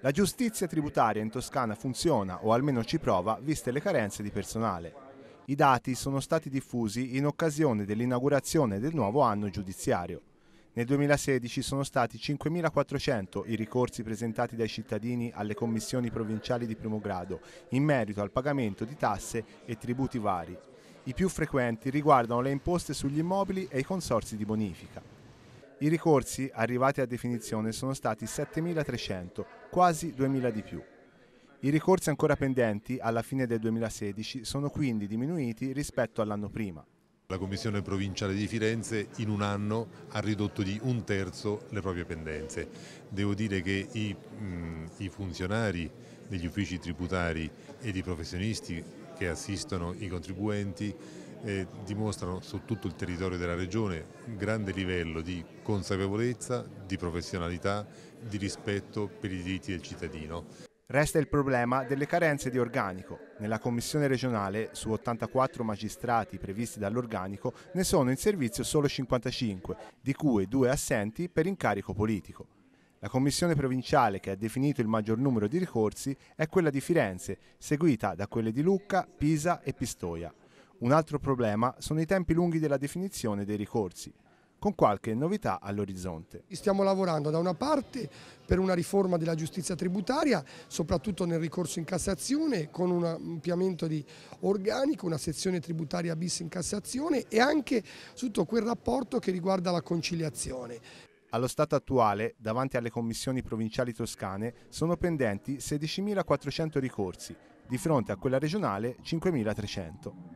La giustizia tributaria in Toscana funziona, o almeno ci prova, viste le carenze di personale. I dati sono stati diffusi in occasione dell'inaugurazione del nuovo anno giudiziario. Nel 2016 sono stati 5.400 i ricorsi presentati dai cittadini alle commissioni provinciali di primo grado in merito al pagamento di tasse e tributi vari. I più frequenti riguardano le imposte sugli immobili e i consorsi di bonifica. I ricorsi arrivati a definizione sono stati 7.300, quasi 2.000 di più. I ricorsi ancora pendenti alla fine del 2016 sono quindi diminuiti rispetto all'anno prima. La Commissione Provinciale di Firenze in un anno ha ridotto di un terzo le proprie pendenze. Devo dire che i, mh, mm, i funzionari degli uffici tributari ed i professionisti che assistono i contribuenti eh, dimostrano su tutto il territorio della Regione un grande livello di consapevolezza, di professionalità, di rispetto per i diritti del cittadino. Resta il problema delle carenze di organico. Nella commissione regionale, su 84 magistrati previsti dall'organico, ne sono in servizio solo 55, di cui due assenti per incarico politico. La commissione provinciale che ha definito il maggior numero di ricorsi è quella di Firenze, seguita da quelle di Lucca, Pisa e Pistoia. Un altro problema sono i tempi lunghi della definizione dei ricorsi con qualche novità all'orizzonte. Stiamo lavorando da una parte per una riforma della giustizia tributaria, soprattutto nel ricorso in Cassazione, con un ampliamento di organico, una sezione tributaria bis in Cassazione e anche tutto quel rapporto che riguarda la conciliazione. Allo stato attuale, davanti alle commissioni provinciali toscane, sono pendenti 16.400 ricorsi, di fronte a quella regionale 5.300.